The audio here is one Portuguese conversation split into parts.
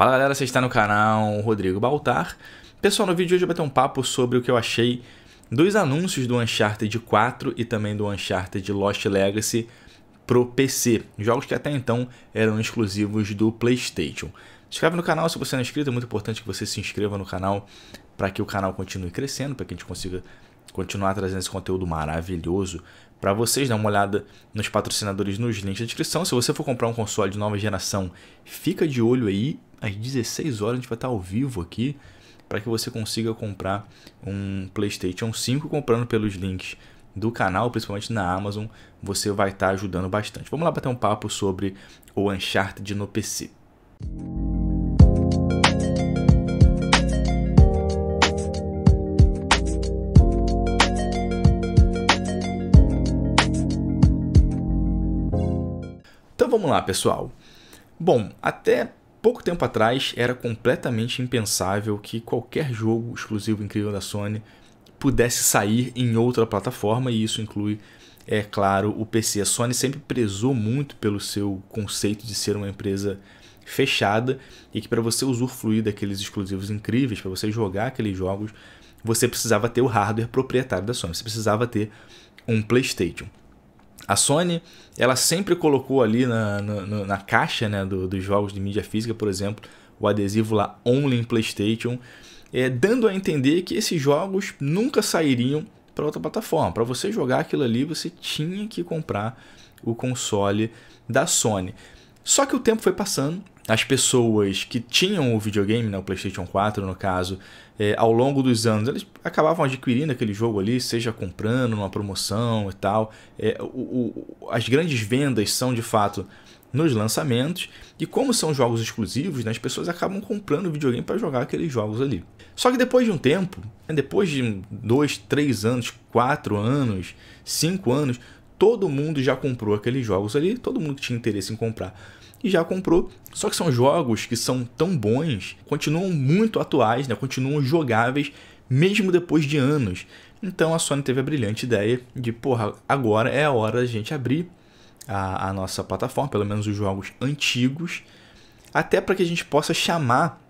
Fala galera, você está no canal Rodrigo Baltar. Pessoal, no vídeo de hoje eu vou ter um papo sobre o que eu achei dos anúncios do Uncharted 4 e também do Uncharted Lost Legacy pro PC, jogos que até então eram exclusivos do PlayStation. Se inscreve no canal se você não é inscrito, é muito importante que você se inscreva no canal para que o canal continue crescendo, para que a gente consiga continuar trazendo esse conteúdo maravilhoso para vocês. Dá uma olhada nos patrocinadores nos links da descrição. Se você for comprar um console de nova geração, fica de olho aí às 16 horas a gente vai estar ao vivo aqui para que você consiga comprar um PlayStation 5 comprando pelos links do canal, principalmente na Amazon, você vai estar ajudando bastante. Vamos lá bater um papo sobre o Uncharted no PC. Então vamos lá, pessoal. Bom, até Pouco tempo atrás era completamente impensável que qualquer jogo exclusivo incrível da Sony pudesse sair em outra plataforma, e isso inclui, é claro, o PC. A Sony sempre prezou muito pelo seu conceito de ser uma empresa fechada e que para você usufruir daqueles exclusivos incríveis, para você jogar aqueles jogos, você precisava ter o hardware proprietário da Sony, você precisava ter um PlayStation. A Sony, ela sempre colocou ali na, na, na caixa né, do, dos jogos de mídia física, por exemplo, o adesivo lá Only PlayStation, é, dando a entender que esses jogos nunca sairiam para outra plataforma. Para você jogar aquilo ali, você tinha que comprar o console da Sony. Só que o tempo foi passando as pessoas que tinham o videogame, né, o PlayStation 4 no caso, é, ao longo dos anos, eles acabavam adquirindo aquele jogo ali, seja comprando numa promoção e tal. É, o, o, as grandes vendas são de fato nos lançamentos e como são jogos exclusivos, né, as pessoas acabam comprando o videogame para jogar aqueles jogos ali. Só que depois de um tempo, né, depois de dois, três anos, quatro anos, cinco anos, todo mundo já comprou aqueles jogos ali, todo mundo tinha interesse em comprar e já comprou. Só que são jogos que são tão bons, continuam muito atuais, né? continuam jogáveis, mesmo depois de anos. Então a Sony teve a brilhante ideia de, porra, agora é a hora da gente abrir a, a nossa plataforma, pelo menos os jogos antigos, até para que a gente possa chamar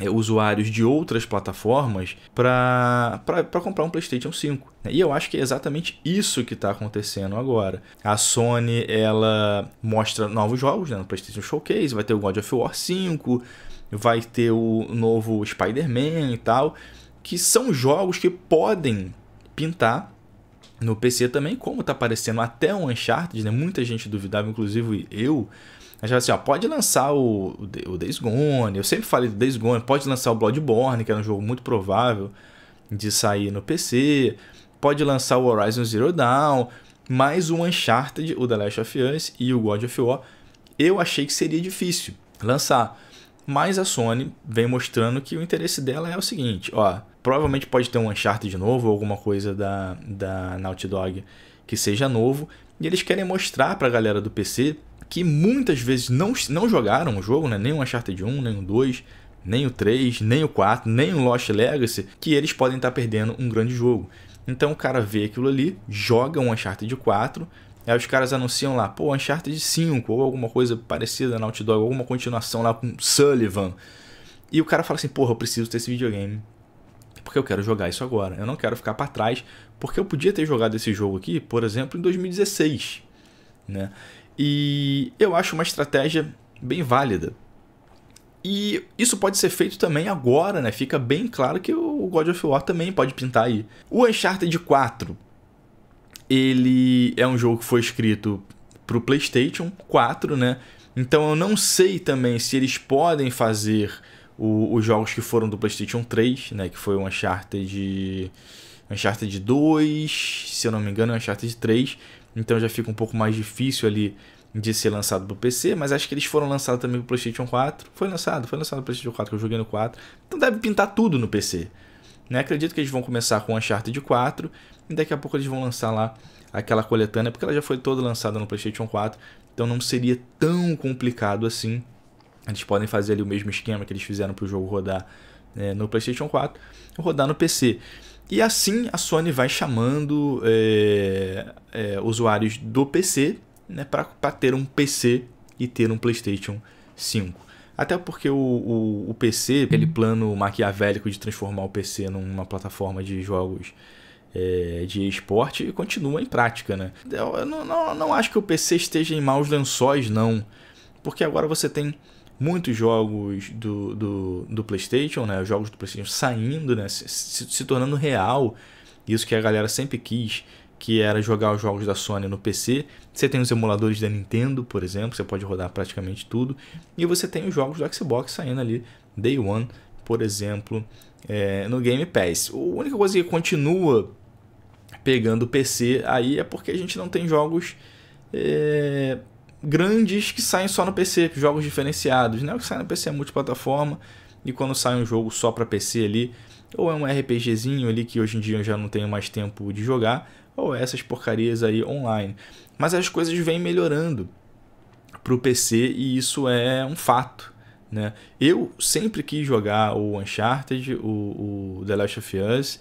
é, usuários de outras plataformas para comprar um PlayStation 5. Né? E eu acho que é exatamente isso que está acontecendo agora. A Sony ela mostra novos jogos né, no PlayStation Showcase, vai ter o God of War 5, vai ter o novo Spider-Man e tal, que são jogos que podem pintar no PC também, como está aparecendo até o Uncharted, né? muita gente duvidava, inclusive eu a fala assim, ó, pode lançar o, o Days Gone, eu sempre falei do Days Gone, pode lançar o Bloodborne, que era um jogo muito provável de sair no PC, pode lançar o Horizon Zero Dawn, mais o Uncharted, o The Last of Us e o God of War. Eu achei que seria difícil lançar, mas a Sony vem mostrando que o interesse dela é o seguinte, ó, provavelmente pode ter um Uncharted novo ou alguma coisa da, da Naughty Dog que seja novo, e eles querem mostrar para a galera do PC que muitas vezes não, não jogaram o jogo, né? nem o Uncharted 1, nem o 2, nem o 3, nem o 4, nem o Lost Legacy, que eles podem estar tá perdendo um grande jogo. Então o cara vê aquilo ali, joga um Uncharted 4, aí os caras anunciam lá, pô, Uncharted 5, ou alguma coisa parecida na Naughty Dog, alguma continuação lá com Sullivan. E o cara fala assim, porra, eu preciso ter esse videogame, porque eu quero jogar isso agora. Eu não quero ficar para trás, porque eu podia ter jogado esse jogo aqui, por exemplo, em 2016, né? E eu acho uma estratégia bem válida. E isso pode ser feito também agora, né? Fica bem claro que o God of War também pode pintar aí. O Uncharted 4, ele é um jogo que foi escrito para o PlayStation 4, né? Então eu não sei também se eles podem fazer o, os jogos que foram do PlayStation 3, né? Que foi o Uncharted, Uncharted 2, se eu não me engano, Uncharted 3 então já fica um pouco mais difícil ali de ser lançado para o PC, mas acho que eles foram lançados também para o PlayStation 4. Foi lançado, foi lançado no PlayStation 4, que eu joguei no 4. Então deve pintar tudo no PC. Né? Acredito que eles vão começar com Uncharted 4 e daqui a pouco eles vão lançar lá aquela coletânea, porque ela já foi toda lançada no PlayStation 4, então não seria tão complicado assim. Eles podem fazer ali o mesmo esquema que eles fizeram para o jogo rodar é, no PlayStation 4, rodar no PC. E assim a Sony vai chamando é, é, usuários do PC né, para ter um PC e ter um PlayStation 5. Até porque o, o, o, PC, aquele plano maquiavélico de transformar o PC numa plataforma de jogos é, de esporte, continua em prática. Né? Eu não, não, não acho que o PC esteja em maus lençóis, não. Porque agora você tem muitos jogos do, do, do PlayStation, né? Os jogos do PlayStation saindo, né? Se, se, se tornando real. Isso que a galera sempre quis, que era jogar os jogos da Sony no PC. Você tem os emuladores da Nintendo, por exemplo, você pode rodar praticamente tudo. E você tem os jogos do Xbox saindo ali, Day One, por exemplo, é, no Game Pass. A única coisa que continua pegando o PC aí é porque a gente não tem jogos. É grandes que saem só no PC, jogos diferenciados, né? O que sai no PC é multiplataforma e quando sai um jogo só para PC ali, ou é um RPGzinho ali que hoje em dia eu já não tenho mais tempo de jogar, ou é essas porcarias aí online. Mas as coisas vêm melhorando para o PC e isso é um fato. Né? Eu sempre quis jogar o Uncharted, o, o The Last of Us,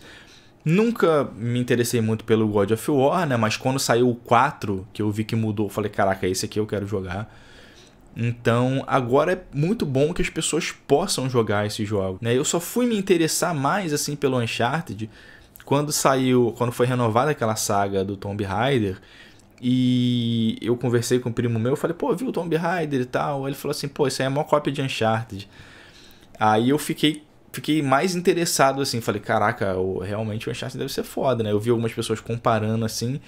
Nunca me interessei muito pelo God of War, né? Mas quando saiu o 4, que eu vi que mudou, falei, caraca, esse aqui eu quero jogar. Então, agora é muito bom que as pessoas possam jogar esse jogo, né? Eu só fui me interessar mais assim pelo Uncharted quando saiu, quando foi renovada aquela saga do Tomb Raider, e eu conversei com um primo meu, falei, pô, viu o Tomb Raider e tal? Ele falou assim, pô, isso aí é uma cópia de Uncharted. Aí eu fiquei fiquei mais interessado, assim. Falei, caraca, o, realmente o Uncharted deve ser foda, né? Eu vi algumas pessoas comparando, assim,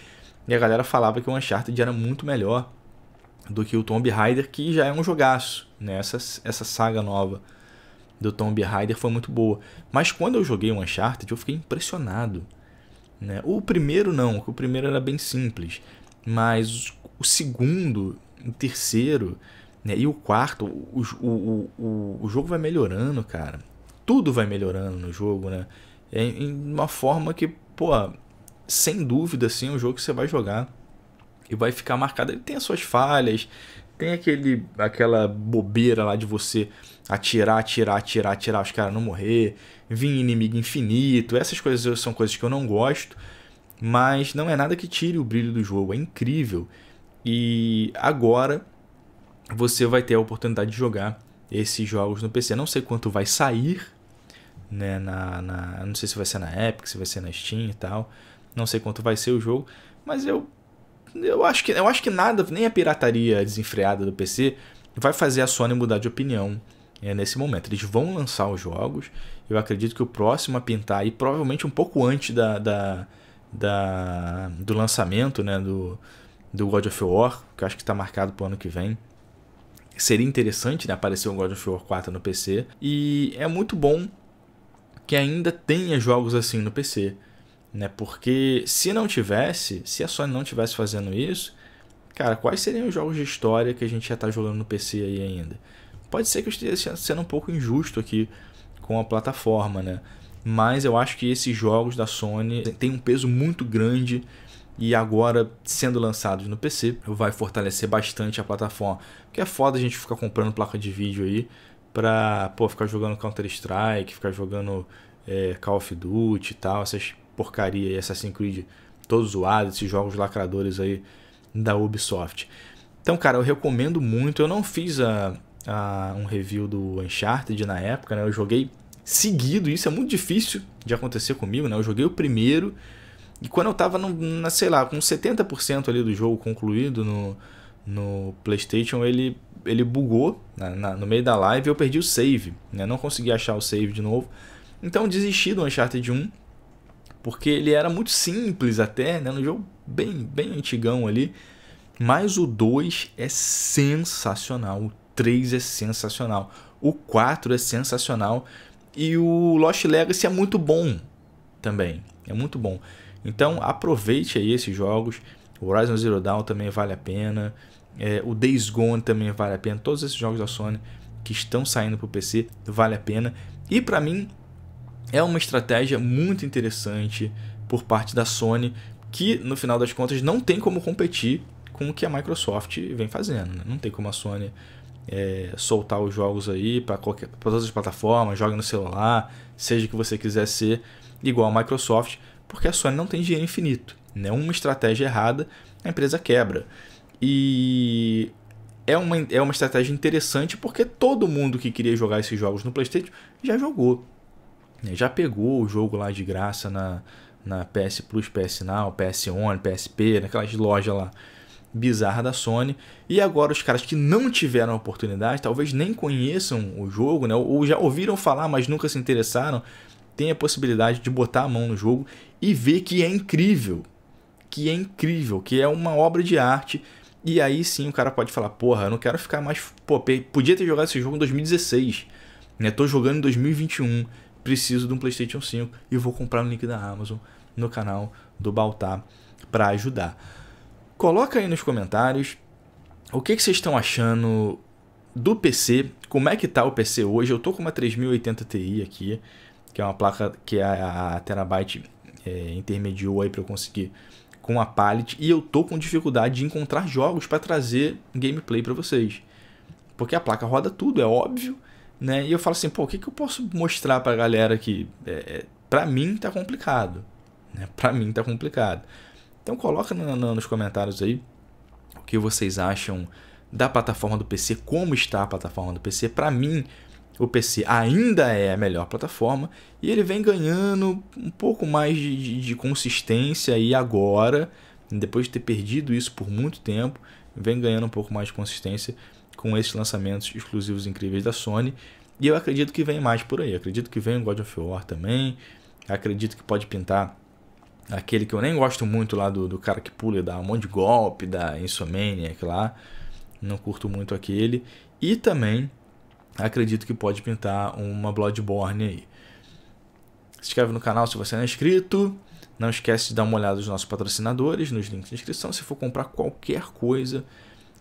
e a galera falava que o Uncharted era muito melhor do que o Tomb Raider, que já é um jogaço, né? Essa, essa saga nova do Tomb Raider foi muito boa. Mas quando eu joguei o Uncharted, eu fiquei impressionado. Né? O primeiro não, o primeiro era bem simples. Mas o segundo, o terceiro né? e o quarto, o, o, o, o jogo vai melhorando, cara tudo vai melhorando no jogo, né? É, em uma forma que, pô, sem dúvida, assim, é um jogo que você vai jogar e vai ficar marcado. Ele tem as suas falhas, tem aquele, aquela bobeira lá de você atirar, atirar, atirar, atirar, os caras não morrer, vir inimigo infinito. Essas coisas são coisas que eu não gosto, mas não é nada que tire o brilho do jogo, é incrível. E agora você vai ter a oportunidade de jogar esses jogos no PC. Não sei quanto vai sair, né, na, na, não sei se vai ser na Epic, se vai ser na Steam e tal. Não sei quanto vai ser o jogo, mas eu eu acho que eu acho que nada, nem a pirataria desenfreada do PC vai fazer a Sony mudar de opinião é, nesse momento. Eles vão lançar os jogos. Eu acredito que o próximo a pintar e provavelmente um pouco antes da, da, da do lançamento, né, do do God of War, que eu acho que está marcado para o ano que vem seria interessante né, aparecer um God of War 4 no PC. E é muito bom que ainda tenha jogos assim no PC. Né? Porque se não tivesse, se a Sony não tivesse fazendo isso, cara, quais seriam os jogos de história que a gente já está jogando no PC aí ainda? Pode ser que eu esteja sendo um pouco injusto aqui com a plataforma, né? Mas eu acho que esses jogos da Sony têm um peso muito grande e agora sendo lançados no PC vai fortalecer bastante a plataforma. Porque é foda a gente ficar comprando placa de vídeo aí pra pô, ficar jogando Counter-Strike, ficar jogando é, Call of Duty e tal, essas porcaria aí, Assassin's Creed todo zoado, esses jogos lacradores aí da Ubisoft. Então, cara, eu recomendo muito. Eu não fiz a, a, um review do Uncharted na época, né? Eu joguei seguido, isso é muito difícil de acontecer comigo, né? Eu joguei o primeiro e quando eu tava, no, na, sei lá, com 70% ali do jogo concluído no, no PlayStation, ele, ele bugou né, na, no meio da live e eu perdi o save. Né? Não consegui achar o save de novo. Então desisti do Uncharted 1, porque ele era muito simples até, né? Um jogo bem, bem antigão ali. Mas o 2 é sensacional, o 3 é sensacional, o 4 é sensacional e o Lost Legacy é muito bom também. É muito bom. Então aproveite aí esses jogos. Horizon Zero Dawn também vale a pena. É, o Days Gone também vale a pena. Todos esses jogos da Sony que estão saindo para o PC vale a pena. E para mim é uma estratégia muito interessante por parte da Sony que no final das contas não tem como competir com o que a Microsoft vem fazendo. Né? Não tem como a Sony é, soltar os jogos aí para todas as plataformas, joga no celular, seja o que você quiser ser, igual a Microsoft, porque a Sony não tem dinheiro infinito né, uma estratégia errada, a empresa quebra. E é uma, é uma estratégia interessante porque todo mundo que queria jogar esses jogos no PlayStation já jogou. Né? Já pegou o jogo lá de graça na, na PS Plus, PS Now, PS One, PSP, naquelas lojas lá bizarra da Sony. E agora os caras que não tiveram a oportunidade, talvez nem conheçam o jogo, né? ou já ouviram falar, mas nunca se interessaram, tem a possibilidade de botar a mão no jogo e ver que é incrível que é incrível, que é uma obra de arte. E aí sim o cara pode falar: porra, eu não quero ficar mais. Pô, podia ter jogado esse jogo em 2016, né? Tô jogando em 2021, preciso de um PlayStation 5 e vou comprar no link da Amazon, no canal do Baltar, para ajudar. Coloca aí nos comentários o que, que vocês estão achando do PC, como é que tá o PC hoje. Eu tô com uma 3080 Ti aqui, que é uma placa que é a, a Terabyte é, intermediou aí para eu conseguir com a Palette e eu tô com dificuldade de encontrar jogos para trazer gameplay para vocês. Porque a placa roda tudo, é óbvio, né? E eu falo assim, pô, o que, que eu posso mostrar pra galera aqui? É, é, pra mim tá complicado, né? Pra mim tá complicado. Então coloca no, no, nos comentários aí o que vocês acham da plataforma do PC, como está a plataforma do PC. Pra mim, o PC ainda é a melhor plataforma e ele vem ganhando um pouco mais de, de, de consistência e agora, depois de ter perdido isso por muito tempo, vem ganhando um pouco mais de consistência com esses lançamentos exclusivos incríveis da Sony. E eu acredito que vem mais por aí. Acredito que vem o God of War também. Acredito que pode pintar aquele que eu nem gosto muito lá do, do cara que pula e dá um monte de golpe, da Insomniac lá. Não curto muito aquele. E também acredito que pode pintar uma Bloodborne aí. Se inscreve no canal se você não é inscrito. Não esquece de dar uma olhada nos nossos patrocinadores, nos links de inscrição. Se for comprar qualquer coisa,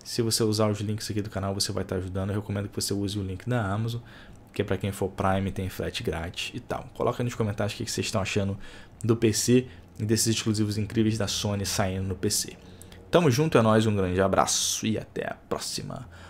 se você usar os links aqui do canal, você vai estar ajudando. Eu recomendo que você use o link da Amazon, que é para quem for Prime, tem frete grátis e tal. Coloca nos comentários o que vocês estão achando do PC e desses exclusivos incríveis da Sony saindo no PC. Tamo junto, é nóis, um grande abraço e até a próxima.